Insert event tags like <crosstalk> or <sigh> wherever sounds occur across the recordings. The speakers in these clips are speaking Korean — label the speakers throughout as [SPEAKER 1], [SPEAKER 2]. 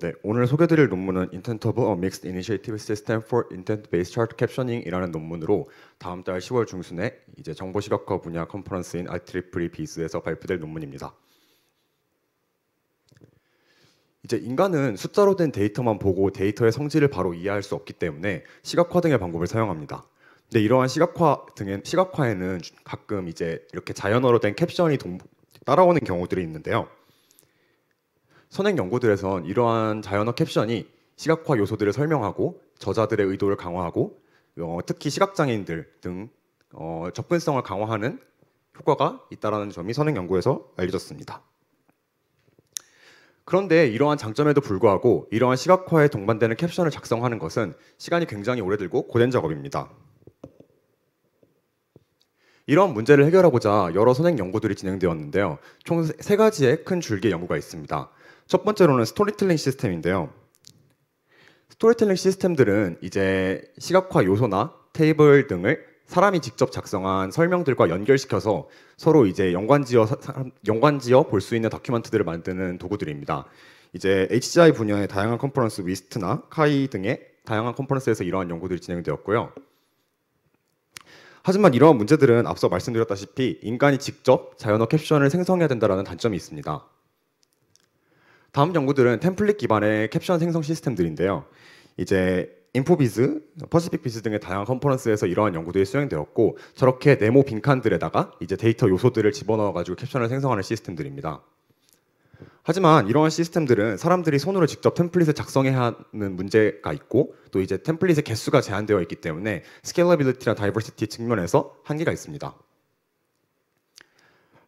[SPEAKER 1] 네, 오늘 소개드릴 논문은 Intent of a Mixed Initiative System for Intent-Based Chart Captioning이라는 논문으로 다음 달 10월 중순에 이제 정보 시각화 분야 컨퍼런스인 IEEE 비스에서 발표될 논문입니다. 이제 인간은 숫자로 된 데이터만 보고 데이터의 성질을 바로 이해할 수 없기 때문에 시각화 등의 방법을 사용합니다. 근데 이러한 시각화 등의 시각화에는 가끔 이제 이렇게 자연어로 된 캡션이 동, 따라오는 경우들이 있는데요. 선행 연구들에선 이러한 자연어 캡션이 시각화 요소들을 설명하고 저자들의 의도를 강화하고 어, 특히 시각장애인들 등 어, 접근성을 강화하는 효과가 있다라는 점이 선행 연구에서 알려졌습니다. 그런데 이러한 장점에도 불구하고 이러한 시각화에 동반되는 캡션을 작성하는 것은 시간이 굉장히 오래 들고 고된 작업입니다. 이런 문제를 해결하고자 여러 선행 연구들이 진행되었는데요. 총 세 가지의 큰줄기 연구가 있습니다. 첫 번째로는 스토리텔링 시스템인데요. 스토리텔링 시스템들은 이제 시각화 요소나 테이블 등을 사람이 직접 작성한 설명들과 연결시켜서 서로 이제 연관지어 연관지어 볼 수 있는 다큐멘트들을 만드는 도구들입니다. 이제 HCI 분야의 다양한 컨퍼런스 위스트나 카이 등의 다양한 컨퍼런스에서 이러한 연구들이 진행되었고요. 하지만 이러한 문제들은 앞서 말씀드렸다시피 인간이 직접 자연어 캡션을 생성해야 된다는 단점이 있습니다. 다음 연구들은 템플릿 기반의 캡션 생성 시스템들인데요. 이제 인포비즈, 퍼시픽비즈 등의 다양한 컨퍼런스에서 이러한 연구들이 수행되었고 저렇게 네모 빈칸들에다가 이제 데이터 요소들을 집어넣어가지고 캡션을 생성하는 시스템들입니다. 하지만 이러한 시스템들은 사람들이 손으로 직접 템플릿을 작성해야 하는 문제가 있고 또 이제 템플릿의 개수가 제한되어 있기 때문에 스케일러빌리티나 다이버시티 측면에서 한계가 있습니다.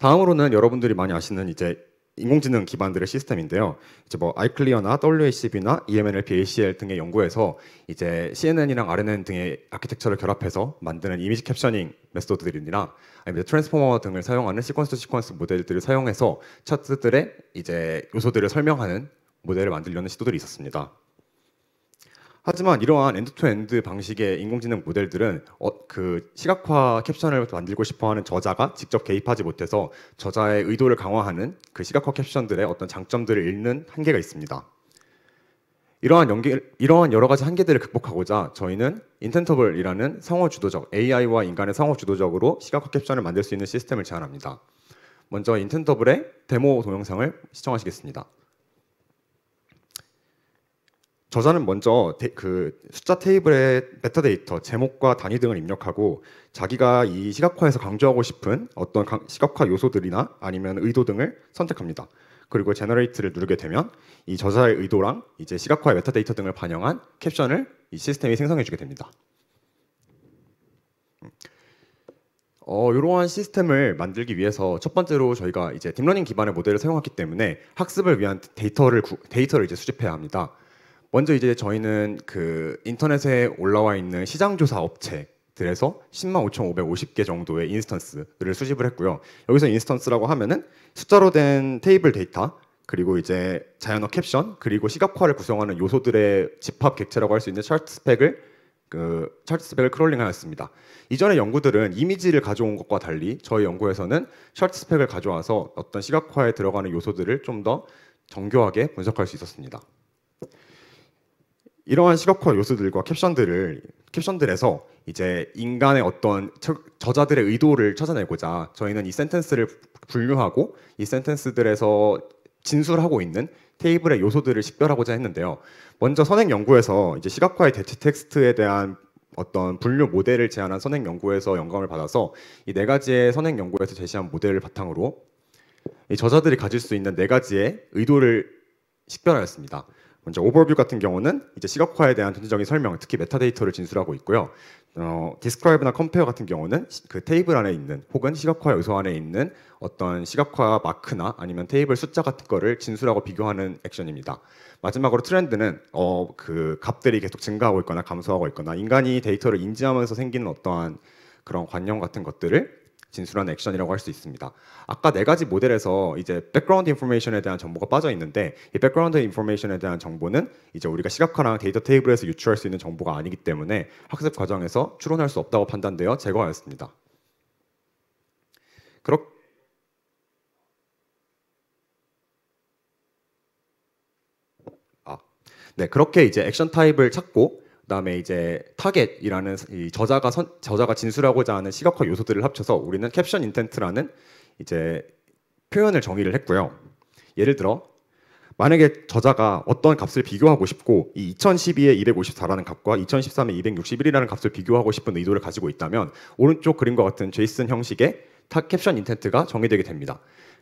[SPEAKER 1] 다음으로는 여러분들이 많이 아시는 이제 인공지능 기반들의 시스템인데요. 이제 뭐 아이클리어나 WHCB나 EMNL, BACL 등의 연구에서 이제 CNN이랑 RNN 등의 아키텍처를 결합해서 만드는 이미지 캡셔닝 메소드들이나 아니면 트랜스포머 등을 사용하는 시퀀스 시퀀스 모델들을 사용해서 차트들의 이제 요소들을 설명하는 모델을 만들려는 시도들이 있었습니다. 하지만 이러한 엔드투엔드 방식의 인공지능 모델들은 어, 그 시각화 캡션을 만들고 싶어하는 저자가 직접 개입하지 못해서 저자의 의도를 강화하는 그 시각화 캡션들의 어떤 장점들을 잃는 한계가 있습니다. 이러한 연계, 이러한 여러 가지 한계들을 극복하고자 저희는 인텐터블이라는 상호 주도적 AI와 인간의 상호 주도적으로 시각화 캡션을 만들 수 있는 시스템을 제안합니다. 먼저 인텐터블의 데모 동영상을 시청하시겠습니다. 저자는 먼저 데, 그 숫자 테이블에 메타데이터, 제목과 단위 등을 입력하고 자기가 이 시각화에서 강조하고 싶은 어떤 강, 시각화 요소들이나 아니면 의도 등을 선택합니다. 그리고 제너레이트를 누르게 되면 이 저자의 의도랑 이제 시각화의 메타데이터 등을 반영한 캡션을 이 시스템이 생성해주게 됩니다. 음. 어, 이러한 시스템을 만들기 위해서 첫 번째로 저희가 이제 딥러닝 기반의 모델을 사용했기 때문에 학습을 위한 데이터를 데이터를 이제 수집해야 합니다. 먼저 이제 저희는 그 인터넷에 올라와 있는 시장조사 업체 들에서 10만 5,550개 정도의 인스턴스를 수집을 했고요. 여기서 인스턴스라고 하면은 숫자로 된 테이블 데이터 그리고 이제 자연어 캡션 그리고 시각화를 구성하는 요소들의 집합 객체라고 할 수 있는 차트 스펙을 그 차트 스펙을 크롤링하였습니다. 이전의 연구들은 이미지를 가져온 것과 달리 저희 연구에서는 차트 스펙을 가져와서 어떤 시각화에 들어가는 요소들을 좀 더 정교하게 분석할 수 있었습니다. 이러한 시각화 요소들과 캡션들을 캡션들에서 이제 인간의 어떤 저, 자들의 의도를 찾아내고자 저희는 이 센텐스를 분류하고 이 센텐스들에서 진술하고 있는 테이블의 요소들을 식별하고자 했는데요. 먼저 선행 연구에서 이제 시각화의 대체 텍스트에 대한 어떤 분류 모델을 제안한 선행 연구에서 영감을 받아서 이 네 가지의 선행 연구에서 제시한 모델을 바탕으로 이 저자들이 가질 수 있는 네 가지의 의도를 식별하였습니다. 먼저 오버뷰 같은 경우는 이제 시각화에 대한 전체적인 설명, 특히 메타데이터를 진술하고 있고요. 어, 디스크라이브나 컴페어 같은 경우는 그 테이블 안에 있는 혹은 시각화 요소 안에 있는 어떤 시각화 마크나 아니면 테이블 숫자 같은 거를 진술하고 비교하는 액션입니다. 마지막으로 트렌드는 어, 그 값들이 계속 증가하고 있거나 감소하고 있거나 인간이 데이터를 인지하면서 생기는 어떠한 그런 관념 같은 것들을 진술한 액션이라고 할 수 있습니다. 아까 네 가지 모델에서 이제 백그라운드 인포메이션에 대한 정보가 빠져 있는데 이 백그라운드 인포메이션에 대한 정보는 이제 우리가 시각화랑 데이터 테이블에서 유추할 수 있는 정보가 아니기 때문에 학습 과정에서 추론할 수 없다고 판단되어 제거하였습니다. 그렇 아. 네, 그렇게 이제 액션 타입을 찾고 그다음에 이제 타겟이라는 이 저자가 선, 저자가 진술하고자 하는 시각화 요소들을 합쳐서 우리는 캡션 인텐트라는 이제 표현을 정의를 했고요. 예를 들어 만약에 저자가 어떤 값을 비교하고 싶고 이 2012에 254라는 값과 2013에 261이라는 값을 비교하고 싶은 의도를 가지고 있다면 오른쪽 그림과 같은 제이슨 형식의 타 캡션 인텐트가 정의되게 됩니다.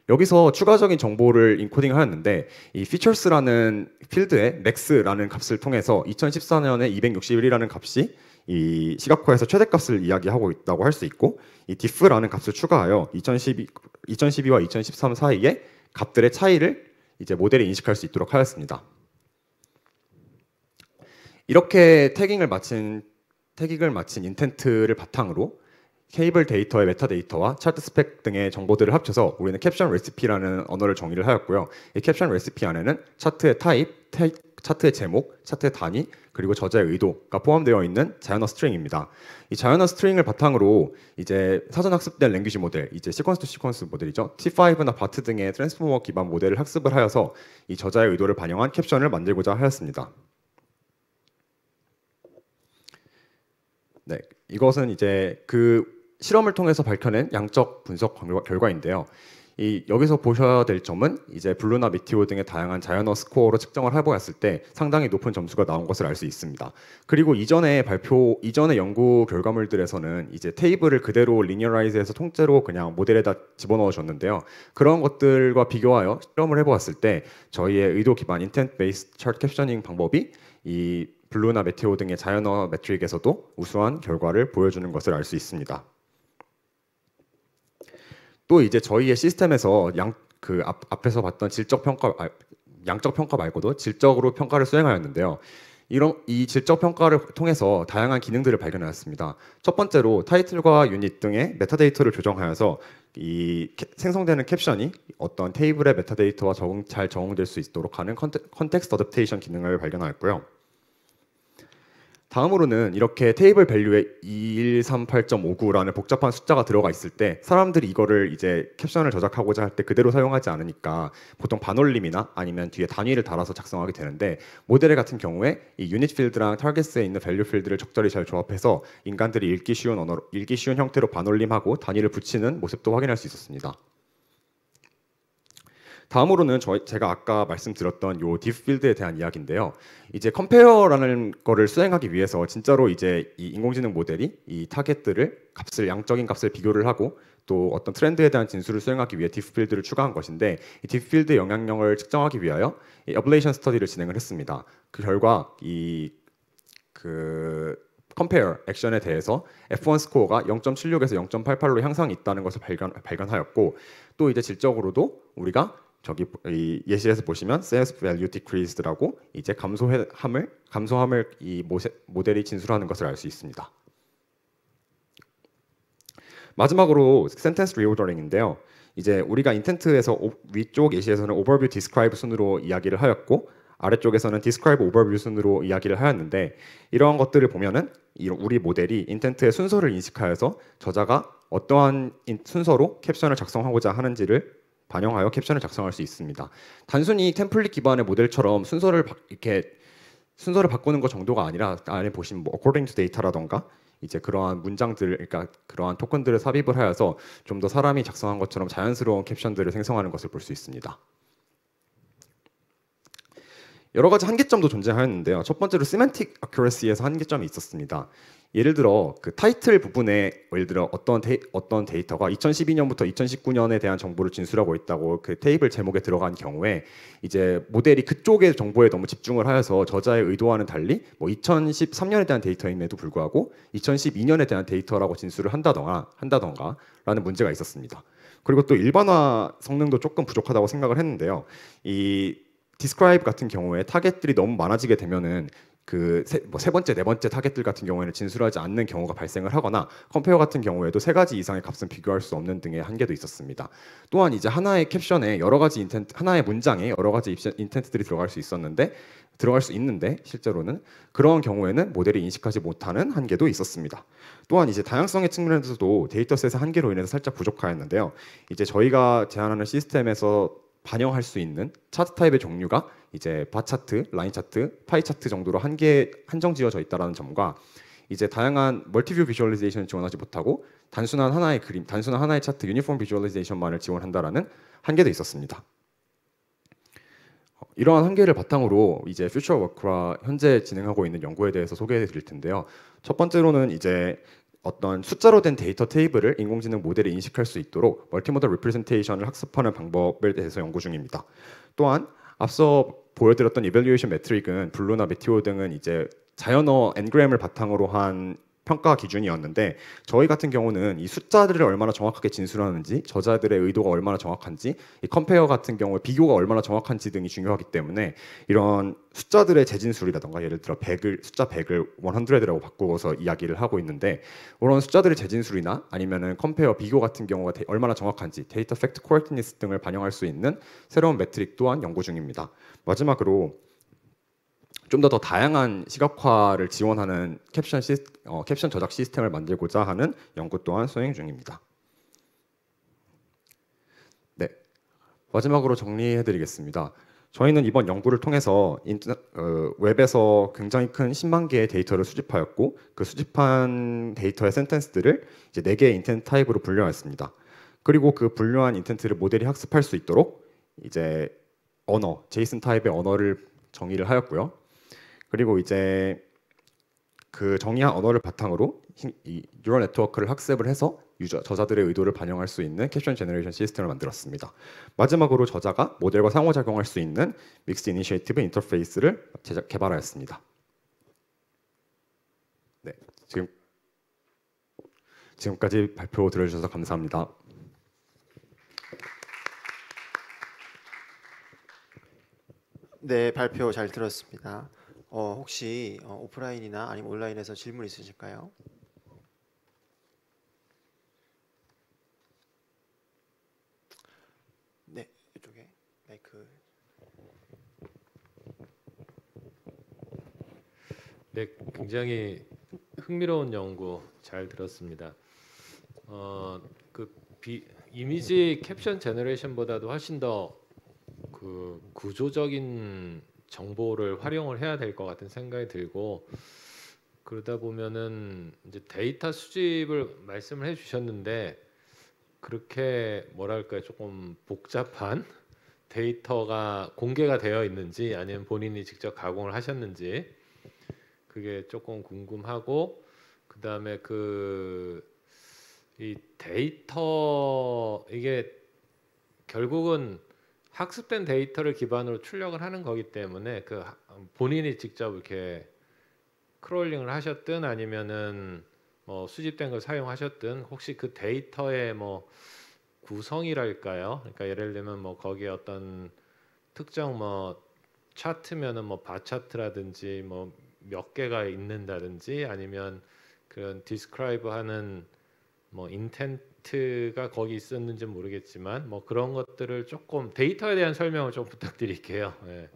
[SPEAKER 1] 여기서 추가적인 정보를 인코딩하였는데 이 features라는 필드에 max라는 값을 통해서 2014년에 261이라는 값이 이 시각화에서 최대값을 이야기하고 있다고 할 수 있고 이 diff라는 값을 추가하여 2012, 2012와 2013 사이에 값들의 차이를 이제 모델이 인식할 수 있도록 하였습니다. 이렇게 태깅을 마친 태깅을 마친 인텐트를 바탕으로 케이블 데이터의 메타데이터와 차트 스펙 등의 정보들을 합쳐서 우리는 캡션 레시피라는 언어를 정의를 하였고요. 이 캡션 레시피 안에는 차트의 타입, 타 차트의 제목, 차트의 단위, 그리고 저자의 의도가 포함되어 있는 자연어 스트링입니다. 이 자연어 스트링을 바탕으로 이제 사전 학습된 랭귀지 모델, 이제 시퀀스 투 시퀀스 모델이죠. T5나 바트 등의 트랜스포머 기반 모델을 학습을 하여서 이 저자의 의도를 반영한 캡션을 만들고자 하였습니다. 네, 이것은 이제 그 실험을 통해서 밝혀낸 양적 분석 결과, 인데요 이 여기서 보셔야 될 점은 이제 블루나 미티오 등의 다양한 자연어 스코어로 측정을 해보았을 때 상당히 높은 점수가 나온 것을 알 수 있습니다. 그리고 이전에 발표 이전에 연구 결과물들에서는 이제 테이블을 그대로 리니어라이즈해서 통째로 그냥 모델에다 집어넣어 줬는데요. 그런 것들과 비교하여 실험을 해보았을 때 저희의 의도 기반 인텐트 베이스 차트 캡셔닝 방법이 이 블루나 메테오 등의 자연어 매트릭에서도 우수한 결과를 보여주는 것을 알 수 있습니다. 또 이제 저희의 시스템에서 양, 그 앞, 에서 봤던 질적 평가 아, 양적 평가 말고도 질적으로 평가를 수행하였는데요. 이런 이 질적 평가를 통해서 다양한 기능들을 발견하였습니다. 첫 번째로 타이틀과 유닛 등의 메타데이터를 조정하여서 이 생성되는 캡션이 어떤 테이블의 메타데이터와 적응, 잘 적응될 수 있도록 하는 컨텍, 컨텍스 어댑테이션 기능을 발견하였고요. 다음으로는 이렇게 테이블 밸류에 2138.59라는 복잡한 숫자가 들어가 있을 때 사람들이 이거를 이제 캡션을 저작하고자 할 때 그대로 사용하지 않으니까 보통 반올림이나 아니면 뒤에 단위를 달아서 작성하게 되는데 모델의 같은 경우에 이 유닛 필드랑 타겟에 있는 밸류 필드를 적절히 잘 조합해서 인간들이 읽기 쉬운 언어로 읽기 쉬운 형태로 반올림하고 단위를 붙이는 모습도 확인할 수 있었습니다. 다음으로는 저, 제가 아까 말씀드렸던 요 딥필드에 대한 이야기인데요. 이제 컴페어라는 거를 수행하기 위해서 진짜로 이제 이 인공지능 모델이 이 타겟들을 값을 양적인 값을 비교를 하고 또 어떤 트렌드에 대한 진술을 수행하기 위해 딥필드를 추가한 것인데 이 딥필드 영향력을 측정하기 위하여 이 어블레이션 스터디를 진행을 했습니다. 그 결과 이 그 컴페어 액션에 대해서 F1 스코어가 0.76에서 0.88로 향상이 있다는 것을 발견, 발견하였고 또 이제 질적으로도 우리가 저기 이 예시에서 보시면 sales value decreased라고 이제 감소함을 감소함을 이 모델이 진술하는 것을 알 수 있습니다. 마지막으로 sentence reordering인데요. 이제 우리가 인텐트에서 위쪽 예시에서는 overview describe 순으로 이야기를 하였고 아래쪽에서는 describe overview 순으로 이야기를 하였는데 이러한 것들을 보면은 우리 모델이 인텐트의 순서를 인식하여서 저자가 어떠한 순서로 캡션을 작성하고자 하는지를 반영하여 캡션을 작성할 수 있습니다. 단순히 템플릿 기반의 모델처럼 순서를 바, 이렇게 순서를 바꾸는 것 정도가 아니라 안에 보신 뭐 according to data라던가 이제 그러한 문장들 그러니까 그러한 토큰들을 삽입을 하여서 좀 더 사람이 작성한 것처럼 자연스러운 캡션들을 생성하는 것을 볼 수 있습니다. 여러 가지 한계점도 존재하였는데요. 첫 번째로 시멘틱 어큐러시에서 한계점이 있었습니다. 예를 들어 그 타이틀 부분에 예를 들어 어떤 데이, 어떤 데이터가 2012년부터 2019년에 대한 정보를 진술하고 있다고 그 테이블 제목에 들어간 경우에 이제 모델이 그쪽의 정보에 너무 집중을 하여서 저자의 의도와는 달리 뭐 2013년에 대한 데이터임에도 불구하고 2012년에 대한 데이터라고 진술을 한다던가 한다던가라는 문제가 있었습니다. 그리고 또 일반화 성능도 조금 부족하다고 생각을 했는데요. 이 디스크라이브 같은 경우에 타겟들이 너무 많아지게 되면은 그세 뭐 번째 네 번째 타겟들 같은 경우에는 진술하지 않는 경우가 발생을 하거나 컴페어 같은 경우에도 세 가지 이상의 값은 비교할 수 없는 등의 한계도 있었습니다. 또한 이제 하나의 캡션에 여러 가지 인텐트 하나의 문장에 여러 가지 인텐트들이 들어갈 수 있었는데 들어갈 수 있는데 실제로는 그러한 경우에는 모델이 인식하지 못하는 한계도 있었습니다. 또한 이제 다양성의 측면에서도 데이터셋의 한계로 인해서 살짝 부족하였는데요. 이제 저희가 제안하는 시스템에서 반영할 수 있는 차트 타입의 종류가 이제 바 차트, 라인 차트, 파이 차트 정도로 한개 한정 지어져 있다라는 점과 이제 다양한 멀티뷰 비주얼리제이션을 지원하지 못하고 단순한 하나의 그림, 단순한 하나의 차트, 유니폼 비주얼리제이션만을 지원한다라는 한계도 있었습니다. 어, 이러한 한계를 바탕으로 이제 퓨처 워크와 현재 진행하고 있는 연구에 대해서 소개해 드릴 텐데요. 첫 번째로는 이제 어떤 숫자로 된 데이터 테이블을 인공지능 모델에 인식할 수 있도록 멀티모델 리프레젠테이션을 학습하는 방법에 대해서 연구 중입니다. 또한 앞서 보여드렸던 이벨리에이션 매트릭은 블루나 메티오 등은 이제 자연어 엔그램을 바탕으로 한 평가 기준이었는데 저희 같은 경우는 이 숫자들을 얼마나 정확하게 진술하는지 저자들의 의도가 얼마나 정확한지 이 컴페어 같은 경우에 비교가 얼마나 정확한지 등이 중요하기 때문에 이런 숫자들의 재진술이라던가 예를 들어 100을 숫자 100을 100이라고 바꾸어서 이야기를 하고 있는데 이런 숫자들의 재진술이나 아니면은 컴페어 비교 같은 경우가 얼마나 정확한지 데이터 팩트 코어티니스 등을 반영할 수 있는 새로운 매트릭 또한 연구 중입니다. 마지막으로 좀더 더 다양한 시각화를 지원하는 캡션, 시 어, 캡션 저작 시스템을 만들고자 하는 연구 또한 수행 중입니다. 네, 마지막으로 정리해드리겠습니다. 저희는 이번 연구를 통해서 인터넷, 어, 웹에서 굉장히 큰 10만 개의 데이터를 수집하였고 그 수집한 데이터의 센텐스들을 이제 4개의 인텐트 타입으로 분류하였습니다. 그리고 그 분류한 인텐트를 모델이 학습할 수 있도록 이제 언어, 제이슨 타입의 언어를 정의를 하였고요. 그리고 이제 그 정의한 언어를 바탕으로 이 뉴럴 네트워크를 학습을 해서 유저, 저자들의 의도를 반영할 수 있는 캡션 제너레이션 시스템을 만들었습니다. 마지막으로 저자가 모델과 상호작용할 수 있는 믹스 이니셔티브 인터페이스를 제작 개발하였습니다. 네, 지금 지금까지 발표 들어주셔서 감사합니다.
[SPEAKER 2] 네, 발표 잘 들었습니다. 어, 혹시 어, 오프라인이나 아니면 온라인에서 질문 있으실까요? 네, 이쪽에 마이크. 네, 굉장히 흥미로운 연구 잘 들었습니다. 어, 그 비, 이미지 캡션 제너레이션보다도 훨씬 더 그 구조적인 정보를 활용을 해야 될 것 같은 생각이 들고 그러다 보면은 이제 데이터 수집을 말씀을 해주셨는데 그렇게 뭐랄까 조금 복잡한 데이터가 공개가 되어 있는지 아니면 본인이 직접 가공을 하셨는지 그게 조금 궁금하고 그다음에 그 이 데이터 이게 결국은 학습된 데이터를 기반으로 출력을 하는 거기 때문에 그 본인이 직접 이렇게 크롤링을 하셨든 아니면은 뭐 수집된 걸 사용하셨든 혹시 그 데이터의 뭐 구성이랄까요? 그러니까 예를 들면 뭐 거기에 어떤 특정 뭐 차트면은 뭐 바 차트라든지 뭐 몇 개가 있는다든지 아니면 그런 디스크라이브 하는 뭐 인텐 프로트가 거기 있었는지 모르겠지만 뭐 그런 것들을 조금 데이터에 대한 설명을 좀 부탁드릴게요. 네.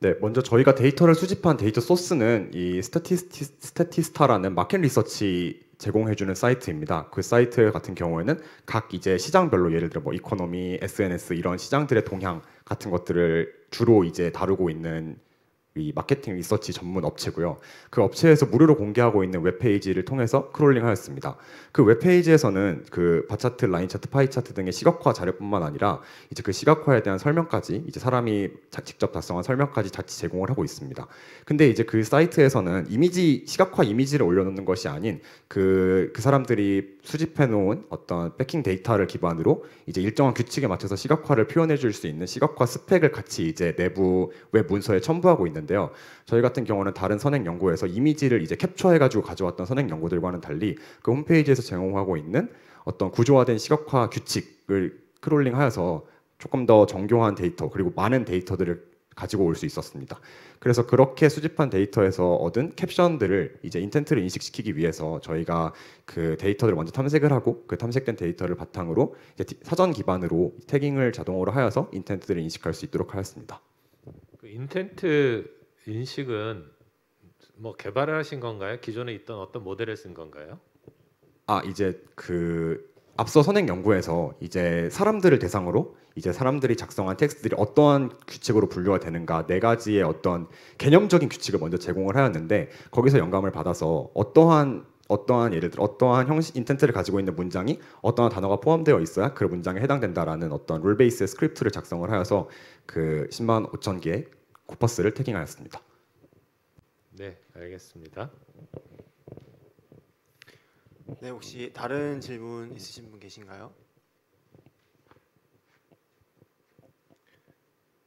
[SPEAKER 1] 네, 먼저 저희가 데이터를 수집한 데이터 소스는 이 스태티스티, 스태티스타라는 마켓 리서치 제공해주는 사이트입니다. 그 사이트 같은 경우에는 각 이제 시장별로 예를 들어 뭐 이코노미, SNS 이런 시장들의 동향 같은 것들을 주로 이제 다루고 있는 이 마케팅 리서치 전문 업체고요. 그 업체에서 무료로 공개하고 있는 웹페이지를 통해서 크롤링하였습니다. 그 웹페이지에서는 그 바차트, 라인 차트, 파이 차트 등의 시각화 자료뿐만 아니라 이제 그 시각화에 대한 설명까지 이제 사람이 자, 직접 작성한 설명까지 자체 제공을 하고 있습니다. 근데 이제 그 사이트에서는 이미지 시각화 이미지를 올려놓는 것이 아닌 그그 그 사람들이 수집해 놓은 어떤 백킹 데이터를 기반으로 이제 일정한 규칙에 맞춰서 시각화를 표현해 줄 수 있는 시각화 스펙을 같이 이제 내부 웹 문서에 첨부하고 있는 있는데요. 저희 같은 경우는 다른 선행 연구에서 이미지를 이제 캡처해가지고 가져왔던 선행 연구들과는 달리 그 홈페이지에서 제공하고 있는 어떤 구조화된 시각화 규칙을 크롤링하여서 조금 더 정교한 데이터 그리고 많은 데이터들을 가지고 올 수 있었습니다. 그래서 그렇게 수집한 데이터에서 얻은 캡션들을 이제 인텐트를 인식시키기 위해서 저희가 그데이터들을 먼저 탐색을 하고 그 탐색된 데이터를 바탕으로 사전 기반으로 태깅을 자동으로 하여서 인텐트들을 인식할 수 있도록 하였습니다.
[SPEAKER 2] 그 인텐트 인식은 뭐 개발을 하신 건가요? 기존에 있던 어떤 모델을 쓴 건가요?
[SPEAKER 1] 아 이제 그 앞서 선행 연구에서 이제 사람들을 대상으로 이제 사람들이 작성한 텍스트들이 어떠한 규칙으로 분류가 되는가 네 가지의 어떤 개념적인 규칙을 먼저 제공을 하였는데 거기서 영감을 받아서 어떠한 어떠한 예를 들어 어떠한 형식 인텐트를 가지고 있는 문장이 어떠한 단어가 포함되어 있어야 그 문장에 해당된다라는 어떤 룰 베이스의 스크립트를 작성을 하여서 그 10만 5천 개 코퍼스를 태깅하였습니다.
[SPEAKER 2] 네, 알겠습니다. 네, 혹시 다른 질문 있으신 분 계신가요?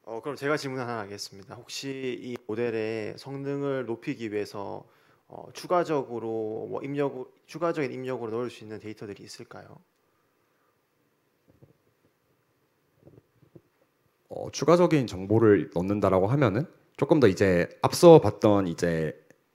[SPEAKER 2] 어, 그럼 제가 질문 하나 하겠습니다. 혹시 이 모델의 성능을 높이기 위해서 어, 추가적으로 뭐 입력 추가적인 입력으로 넣을 수 있는 데이터들이 있을까요?
[SPEAKER 1] 추가적인 정보를 넣는다라고 하면은 조금 더 이제 앞서 봤던 이제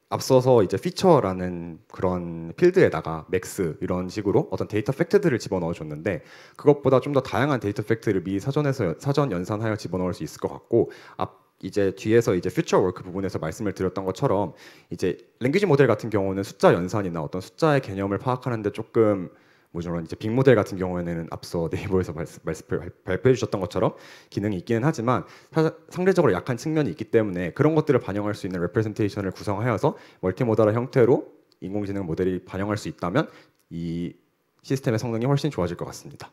[SPEAKER 1] 앞서서 이제 피처라는 그런 필드에다가 맥스 이런 식으로 어떤 데이터 팩트들을 집어넣어 줬는데 그것보다 좀 더 다양한 데이터 팩트를 미 사전에서 사전 연산하여 집어넣을 수 있을 것 같고 앞 이제 뒤에서 이제 퓨처 워크 부분에서 말씀을 드렸던 것처럼 이제 랭귀지 모델 같은 경우는 숫자 연산이나 어떤 숫자의 개념을 파악하는데 조금 물론 뭐 이제 빅모델 같은 경우에는 앞서 <laughs> 네이버에서 말씀, 말 발표해 주셨던 것처럼 기능이 있기는 하지만 상대적으로 약한 측면이 있기 때문에 그런 것들을 반영할 수 있는 레프레젠테이션을 구성하여서 멀티모델한 형태로 인공지능 모델이 반영할 수 있다면 이 시스템의 성능이 훨씬 좋아질 것 같습니다.